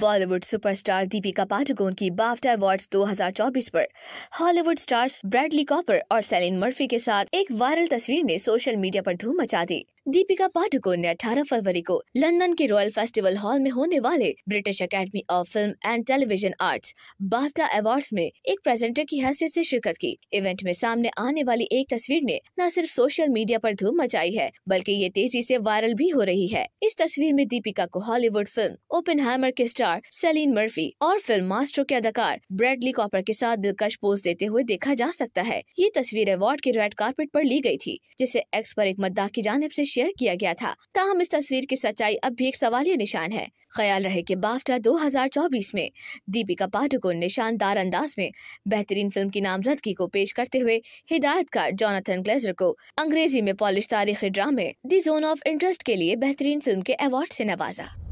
Bollywood superstar Deepika पाडुकोन की BAFTA award 2024 पर Hollywood stars Bradley Cooper और सेलिन मर्फी के साथ एक वायरल तस्वीर ने सोशल मीडिया पर धूम मचा दी दीपिका पादुकोण ने 18 फरवरी को लंदन के रॉयल फेस्टिवल हॉल में होने वाले British Academy of Film and Television Arts BAFTA awards में एक प्रेजेंटर की हैसियत से शिरकत की इवेंट में सामने आने वाली एक तस्वीर ने न सिर्फ सोशल मीडिया पर धूम मचाई है बल्कि ये तेजी से वायरल भी हो रही है इस तस्वीर में दीपिका को हॉलीवुड फिल्म ओपन हैमर के स्टार सेलिन मर्फी और फिल्म मास्टर के अदाकार ब्रेडली कॉपर के साथ दिलकश पोज देते हुए देखा जा सकता है ये तस्वीर अवार्ड के रेड कार्पेट आरोप ली गयी थी जिसे एक्स आरोप एक मद्दाख की जानब ऐसी शेयर किया गया था ताहम इस तस्वीर की सच्चाई अब भी एक सवाल निशान है ख्याल रहे कि बाफ्टा 2024 में दीपिका पाठक ने शानदार अंदाज में बेहतरीन फिल्म की नामजदगी को पेश करते हुए हिदायतकार जोनाथन ग्लेजर को अंग्रेजी में पॉलिश तारीखी ड्रामे दी जोन ऑफ इंटरेस्ट के लिए बेहतरीन फिल्म के अवार्ड से नवाजा